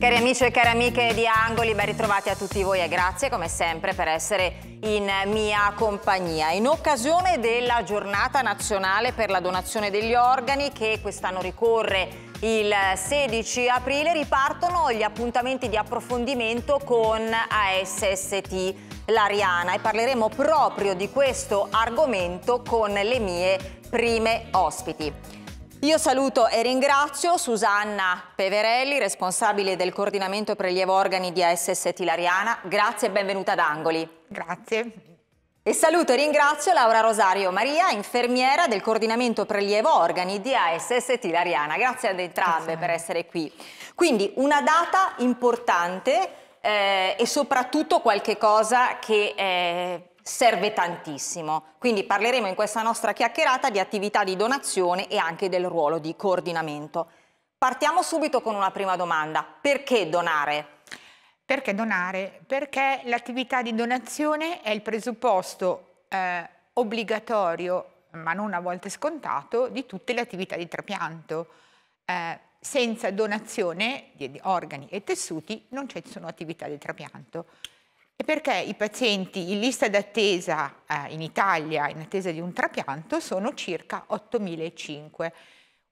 Cari amici e cari amiche di Angoli, ben ritrovati a tutti voi e grazie come sempre per essere in mia compagnia. In occasione della giornata nazionale per la donazione degli organi che quest'anno ricorre il 16 aprile ripartono gli appuntamenti di approfondimento con ASST Lariana e parleremo proprio di questo argomento con le mie prime ospiti. Io saluto e ringrazio Susanna Peverelli, responsabile del coordinamento prelievo organi di ASS Tilariana. Grazie e benvenuta ad Angoli. Grazie. E saluto e ringrazio Laura Rosario Maria, infermiera del coordinamento prelievo organi di ASS Tilariana. Grazie ad entrambe Grazie. per essere qui. Quindi una data importante eh, e soprattutto qualche cosa che... Eh, serve tantissimo. Quindi parleremo in questa nostra chiacchierata di attività di donazione e anche del ruolo di coordinamento. Partiamo subito con una prima domanda. Perché donare? Perché donare? Perché l'attività di donazione è il presupposto eh, obbligatorio, ma non a volte scontato, di tutte le attività di trapianto. Eh, senza donazione di organi e tessuti non ci sono attività di trapianto. E perché i pazienti in lista d'attesa eh, in Italia, in attesa di un trapianto, sono circa 8.500,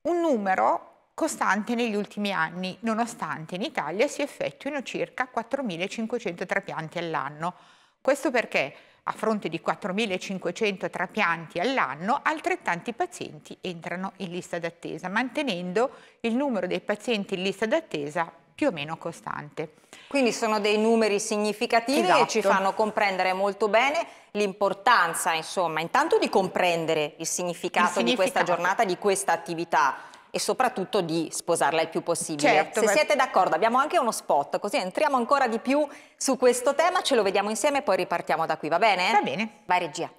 un numero costante negli ultimi anni, nonostante in Italia si effettuino circa 4.500 trapianti all'anno. Questo perché a fronte di 4.500 trapianti all'anno, altrettanti pazienti entrano in lista d'attesa, mantenendo il numero dei pazienti in lista d'attesa più o meno costante. Quindi sono dei numeri significativi esatto. che ci fanno comprendere molto bene l'importanza, insomma, intanto di comprendere il significato, il significato di questa giornata, di questa attività e soprattutto di sposarla il più possibile. Certo, Se per... siete d'accordo, abbiamo anche uno spot, così entriamo ancora di più su questo tema, ce lo vediamo insieme e poi ripartiamo da qui, va bene? Va bene. Vai regia.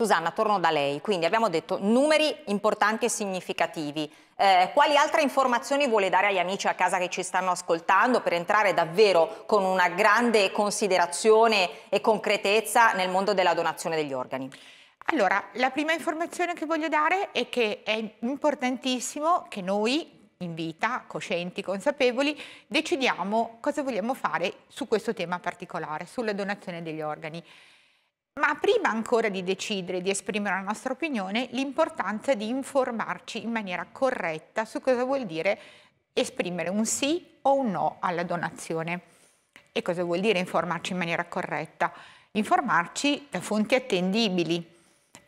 Susanna, torno da lei. Quindi abbiamo detto numeri importanti e significativi. Eh, quali altre informazioni vuole dare agli amici a casa che ci stanno ascoltando per entrare davvero con una grande considerazione e concretezza nel mondo della donazione degli organi? Allora, la prima informazione che voglio dare è che è importantissimo che noi in vita, coscienti, consapevoli, decidiamo cosa vogliamo fare su questo tema particolare, sulla donazione degli organi. Ma prima ancora di decidere, di esprimere la nostra opinione, l'importanza di informarci in maniera corretta su cosa vuol dire esprimere un sì o un no alla donazione. E cosa vuol dire informarci in maniera corretta? Informarci da fonti attendibili.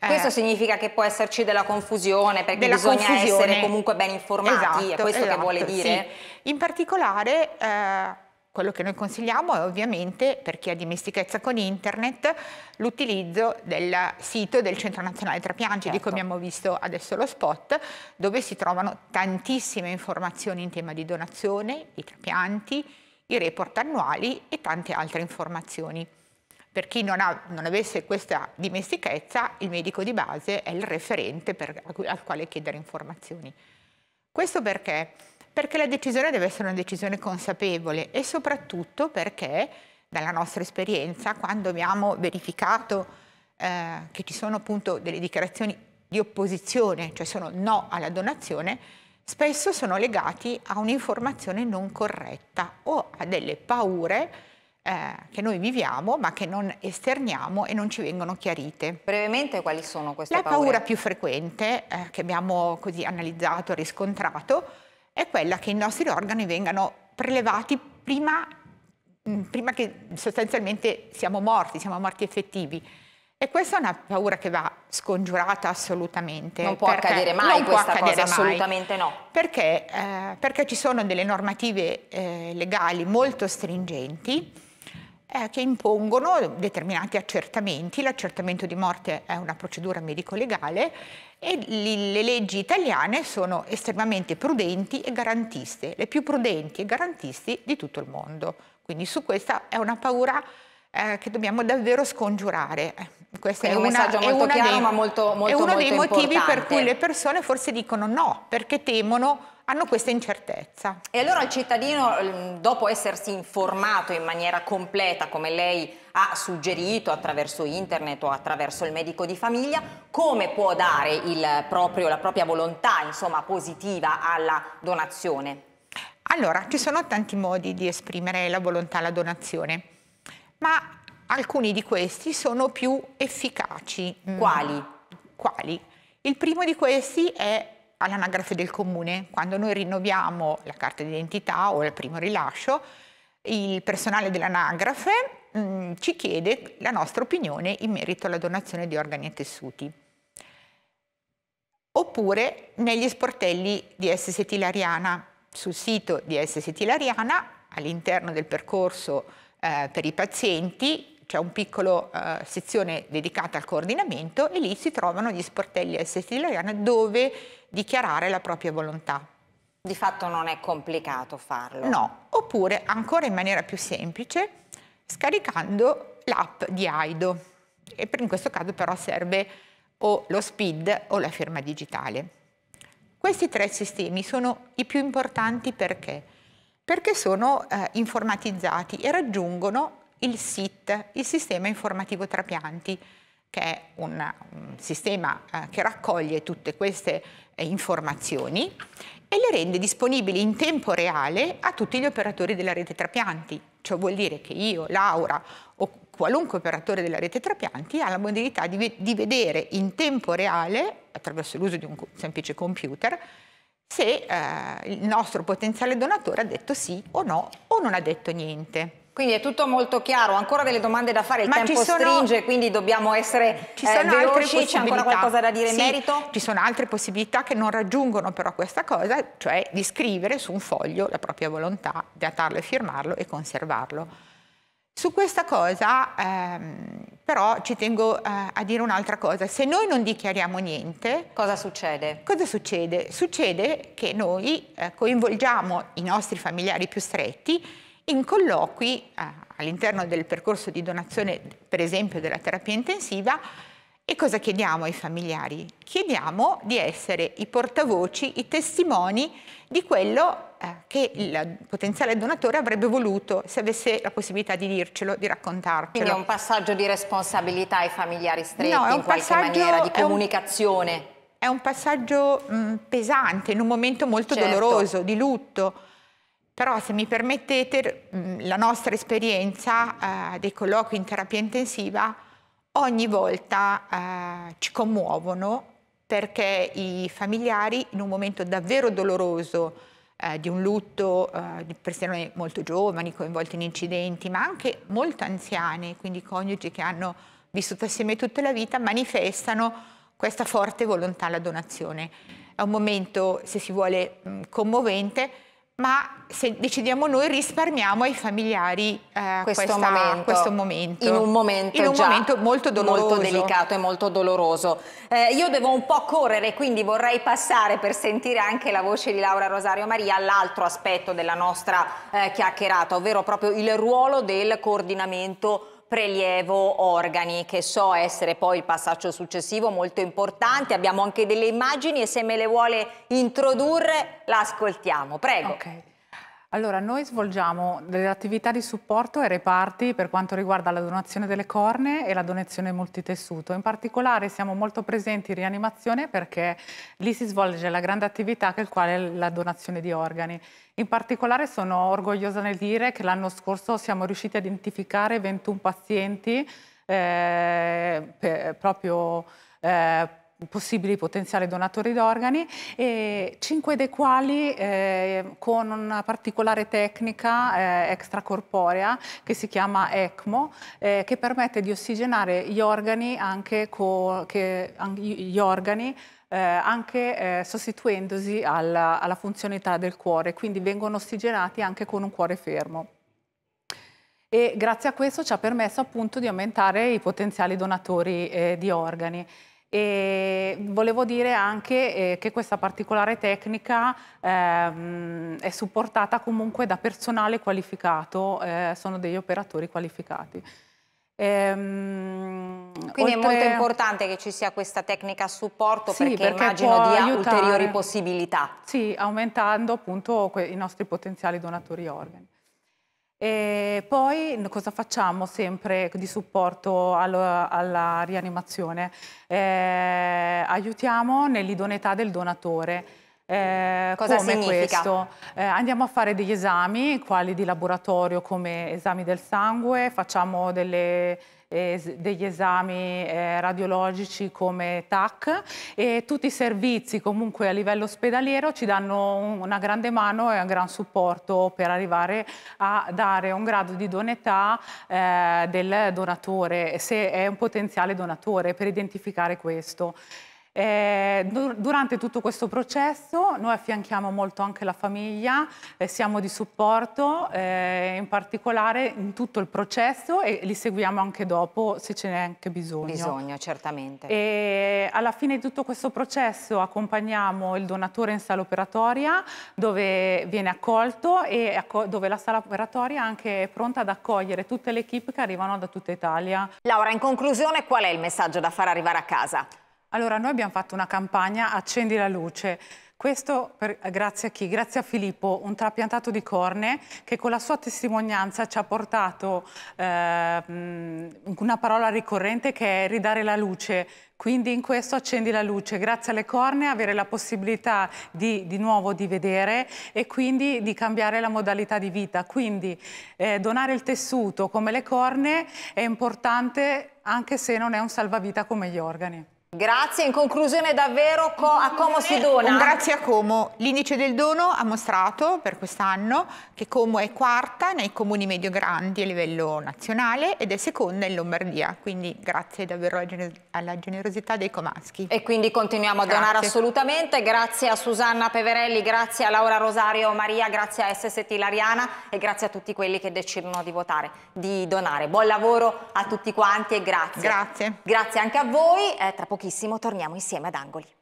Eh, questo eh, significa che può esserci della confusione perché della bisogna confusione. essere comunque ben informati, esatto, è questo esatto, che vuole esatto, dire? Sì. In particolare... Eh, quello che noi consigliamo è ovviamente, per chi ha dimestichezza con internet, l'utilizzo del sito del Centro Nazionale Trapianti, certo. di cui certo. abbiamo visto adesso lo spot, dove si trovano tantissime informazioni in tema di donazione, di trapianti, i report annuali e tante altre informazioni. Per chi non, ha, non avesse questa dimestichezza, il medico di base è il referente per, al quale chiedere informazioni. Questo perché? perché la decisione deve essere una decisione consapevole e soprattutto perché dalla nostra esperienza quando abbiamo verificato eh, che ci sono appunto delle dichiarazioni di opposizione, cioè sono no alla donazione, spesso sono legati a un'informazione non corretta o a delle paure eh, che noi viviamo ma che non esterniamo e non ci vengono chiarite. Brevemente quali sono queste La paure? La paura più frequente eh, che abbiamo così analizzato e riscontrato è quella che i nostri organi vengano prelevati prima, mm, prima che sostanzialmente siamo morti, siamo morti effettivi. E questa è una paura che va scongiurata assolutamente. Non può accadere mai questa accadere cosa, mai. assolutamente no. Perché? Eh, perché ci sono delle normative eh, legali molto stringenti eh, che impongono determinati accertamenti. L'accertamento di morte è una procedura medico-legale e le leggi italiane sono estremamente prudenti e garantiste, le più prudenti e garantisti di tutto il mondo. Quindi su questa è una paura eh, che dobbiamo davvero scongiurare questo è, un messaggio molto chiaro dei, ma molto, molto È uno molto dei importante. motivi per cui le persone forse dicono no, perché temono hanno questa incertezza. E allora il cittadino, dopo essersi informato in maniera completa, come lei ha suggerito attraverso internet o attraverso il medico di famiglia, come può dare proprio, la propria volontà insomma, positiva alla donazione? Allora, ci sono tanti modi di esprimere la volontà alla donazione, ma alcuni di questi sono più efficaci. Mm. Quali? Quali? Il primo di questi è all'anagrafe del comune, quando noi rinnoviamo la carta d'identità o il primo rilascio, il personale dell'anagrafe mh, mm, ci chiede la nostra opinione in merito alla donazione di organi e tessuti. Oppure negli sportelli di SST Lariana, sul sito di SST Lariana, all'interno del percorso eh, per i pazienti, c'è cioè una piccola eh, sezione dedicata al coordinamento e lì si trovano gli sportelli ST Loiana dove dichiarare la propria volontà. Di fatto non è complicato farlo. No, oppure ancora in maniera più semplice scaricando l'app di Aido e in questo caso però serve o lo SPID o la firma digitale. Questi tre sistemi sono i più importanti perché? Perché sono eh, informatizzati e raggiungono il SIT, il Sistema Informativo Trapianti, che è un, un sistema eh, che raccoglie tutte queste eh, informazioni e le rende disponibili in tempo reale a tutti gli operatori della rete trapianti. Ciò vuol dire che io, Laura o qualunque operatore della rete trapianti ha la modalità di, di vedere in tempo reale, attraverso l'uso di un semplice computer, se eh, il nostro potenziale donatore ha detto sì o no o non ha detto niente. Quindi è tutto molto chiaro, ancora delle domande da fare, il Ma tempo sono... stringe, quindi dobbiamo essere ci sono eh, veloci, c'è ancora qualcosa da dire sì, in merito? Ci sono altre possibilità che non raggiungono però questa cosa, cioè di scrivere su un foglio la propria volontà, datarlo e firmarlo e conservarlo. Su questa cosa ehm, però ci tengo eh, a dire un'altra cosa, se noi non dichiariamo niente... Cosa succede? Cosa succede? Succede che noi eh, coinvolgiamo i nostri familiari più stretti in colloqui all'interno del percorso di donazione, per esempio della terapia intensiva, e cosa chiediamo ai familiari? Chiediamo di essere i portavoci, i testimoni di quello eh, che il potenziale donatore avrebbe voluto se avesse la possibilità di dircelo, di raccontarcelo. Quindi è un passaggio di responsabilità ai familiari stretti no, in qualche maniera, di comunicazione. È un, è un passaggio mh, pesante, in un momento molto certo. doloroso, di lutto però se mi permettete, la nostra esperienza eh, dei colloqui in terapia intensiva ogni volta eh, ci commuovono perché i familiari in un momento davvero doloroso eh, di un lutto eh, di persone molto giovani coinvolte in incidenti, ma anche molto anziane, quindi coniugi che hanno vissuto assieme tutta la vita, manifestano questa forte volontà alla donazione. È un momento, se si vuole, commovente, ma se decidiamo noi risparmiamo ai familiari eh, questo, questa, momento, questo, momento, In un momento, in un momento molto doloroso. Molto delicato e molto doloroso. Eh, io devo un po' correre, quindi vorrei passare per sentire anche la voce di Laura Rosario Maria all'altro aspetto della nostra eh, chiacchierata, ovvero proprio il ruolo del coordinamento prelievo organi, che so essere poi il passaggio successivo molto importante. Abbiamo anche delle immagini e se me le vuole introdurre l'ascoltiamo Prego. Okay. Allora, noi svolgiamo delle attività di supporto ai reparti per quanto riguarda la donazione delle corne e la donazione multitessuto. In particolare siamo molto presenti in rianimazione perché lì si svolge la grande attività che è quale la donazione di organi. In particolare sono orgogliosa nel dire che l'anno scorso siamo riusciti a identificare 21 pazienti eh, per, proprio eh, possibili potenziali donatori d'organi, e cinque dei quali eh, con una particolare tecnica eh, extracorporea che si chiama ECMO, eh, che permette di ossigenare gli organi anche, che, gli organi, eh, anche eh, sostituendosi alla, alla funzionalità del cuore, quindi vengono ossigenati anche con un cuore fermo e grazie a questo ci ha permesso appunto di aumentare i potenziali donatori eh, di organi. E volevo dire anche eh, che questa particolare tecnica ehm, è supportata comunque da personale qualificato, eh, sono degli operatori qualificati. Ehm, Quindi oltre... è molto importante che ci sia questa tecnica a supporto sì, perché, perché immagino dia aiutare... ulteriori possibilità. Sì, aumentando appunto i nostri potenziali donatori organi. E poi cosa facciamo sempre di supporto alla, alla rianimazione? Eh, aiutiamo nell'idoneità del donatore. Eh, cosa come significa? questo? Eh, andiamo a fare degli esami, quali di laboratorio come esami del sangue, facciamo delle eh, degli esami eh, radiologici come TAC e tutti i servizi comunque a livello ospedaliero ci danno un, una grande mano e un gran supporto per arrivare a dare un grado di idoneità eh, del donatore, se è un potenziale donatore, per identificare questo. Eh, durante tutto questo processo noi affianchiamo molto anche la famiglia, eh, siamo di supporto eh, in particolare in tutto il processo e li seguiamo anche dopo se ce n'è anche bisogno. Bisogno, certamente. E alla fine di tutto questo processo accompagniamo il donatore in sala operatoria dove viene accolto e acco dove la sala operatoria è anche pronta ad accogliere tutte le equip che arrivano da tutta Italia. Laura, in conclusione qual è il messaggio da far arrivare a casa? Allora, noi abbiamo fatto una campagna Accendi la luce. Questo per, grazie a chi? Grazie a Filippo, un trapiantato di corne che con la sua testimonianza ci ha portato eh, una parola ricorrente che è ridare la luce. Quindi in questo accendi la luce, grazie alle corne avere la possibilità di, di nuovo di vedere e quindi di cambiare la modalità di vita. Quindi eh, donare il tessuto come le corne è importante anche se non è un salvavita come gli organi. Grazie, in conclusione davvero co a Como si dona? Grazie a Como. L'indice del dono ha mostrato per quest'anno che Como è quarta nei comuni medio-grandi a livello nazionale ed è seconda in Lombardia, quindi grazie davvero alla generosità dei comaschi. E quindi continuiamo a grazie. donare assolutamente, grazie a Susanna Peverelli, grazie a Laura Rosario Maria, grazie a SST Lariana e grazie a tutti quelli che decidono di votare, di donare. Buon lavoro a tutti quanti e grazie. Grazie. Grazie anche a voi, eh, tra poco pochissimo torniamo insieme ad Angoli.